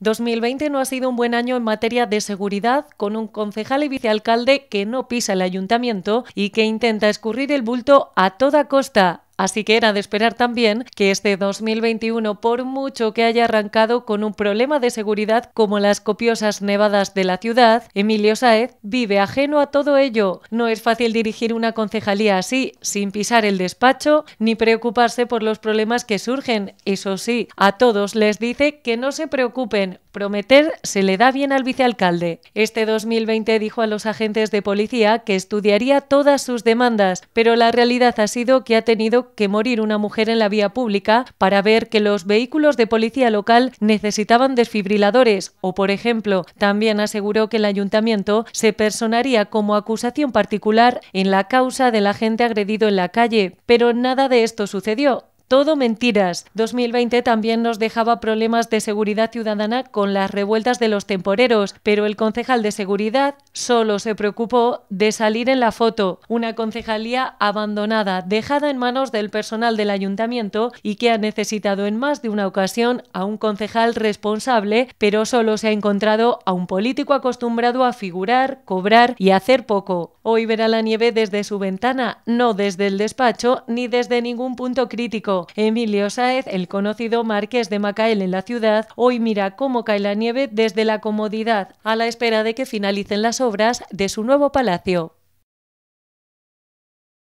2020 no ha sido un buen año en materia de seguridad, con un concejal y vicealcalde que no pisa el ayuntamiento y que intenta escurrir el bulto a toda costa. Así que era de esperar también que este 2021, por mucho que haya arrancado con un problema de seguridad como las copiosas nevadas de la ciudad, Emilio Saez vive ajeno a todo ello. No es fácil dirigir una concejalía así, sin pisar el despacho, ni preocuparse por los problemas que surgen. Eso sí, a todos les dice que no se preocupen, prometer se le da bien al vicealcalde. Este 2020 dijo a los agentes de policía que estudiaría todas sus demandas, pero la realidad ha sido que ha tenido que morir una mujer en la vía pública para ver que los vehículos de policía local necesitaban desfibriladores o, por ejemplo, también aseguró que el ayuntamiento se personaría como acusación particular en la causa del agente agredido en la calle, pero nada de esto sucedió todo mentiras. 2020 también nos dejaba problemas de seguridad ciudadana con las revueltas de los temporeros, pero el concejal de seguridad solo se preocupó de salir en la foto. Una concejalía abandonada, dejada en manos del personal del ayuntamiento y que ha necesitado en más de una ocasión a un concejal responsable, pero solo se ha encontrado a un político acostumbrado a figurar, cobrar y hacer poco. Hoy verá la nieve desde su ventana, no desde el despacho ni desde ningún punto crítico Emilio Sáez, el conocido marqués de Macael en la ciudad, hoy mira cómo cae la nieve desde la comodidad, a la espera de que finalicen las obras de su nuevo palacio.